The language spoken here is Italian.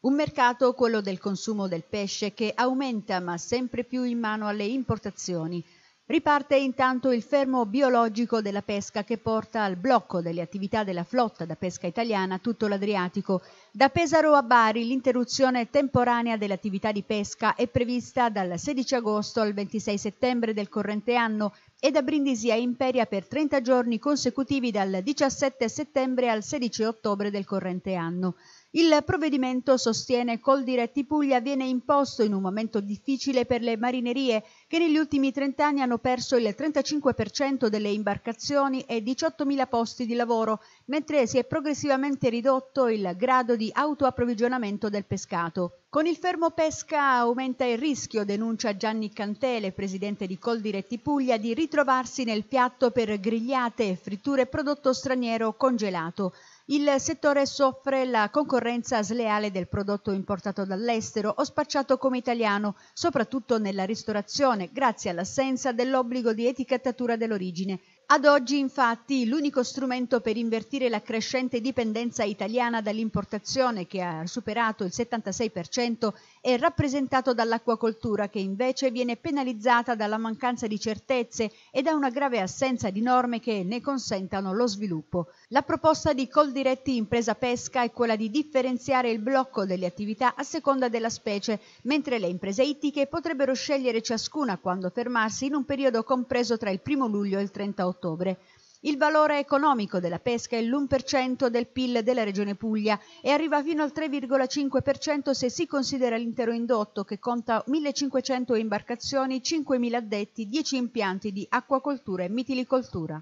Un mercato, quello del consumo del pesce, che aumenta ma sempre più in mano alle importazioni. Riparte intanto il fermo biologico della pesca che porta al blocco delle attività della flotta da pesca italiana tutto l'Adriatico. Da Pesaro a Bari l'interruzione temporanea dell'attività di pesca è prevista dal 16 agosto al 26 settembre del corrente anno e da Brindisi a Imperia per 30 giorni consecutivi dal 17 settembre al 16 ottobre del corrente anno. Il provvedimento, sostiene Coldiretti Puglia, viene imposto in un momento difficile per le marinerie che negli ultimi 30 anni hanno perso il 35% delle imbarcazioni e 18.000 posti di lavoro, mentre si è progressivamente ridotto il grado di autoapprovvigionamento del pescato. Con il fermo pesca aumenta il rischio, denuncia Gianni Cantele, presidente di Coldiretti Puglia, di ritrovarsi nel piatto per grigliate e fritture prodotto straniero congelato. Il settore soffre la concorrenza sleale del prodotto importato dall'estero o spacciato come italiano, soprattutto nella ristorazione, grazie all'assenza dell'obbligo di etichettatura dell'origine. Ad oggi, infatti, l'unico strumento per invertire la crescente dipendenza italiana dall'importazione, che ha superato il 76%, è rappresentato dall'acquacoltura, che invece viene penalizzata dalla mancanza di certezze e da una grave assenza di norme che ne consentano lo sviluppo. La proposta di Coldiretti Impresa Pesca è quella di differenziare il blocco delle attività a seconda della specie, mentre le imprese ittiche potrebbero scegliere ciascuna quando fermarsi in un periodo compreso tra il 1 luglio e il 30 ottobre ottobre. Il valore economico della pesca è l'1% del PIL della regione Puglia e arriva fino al 3,5% se si considera l'intero indotto che conta 1.500 imbarcazioni, 5.000 addetti, 10 impianti di acquacoltura e mitilicoltura.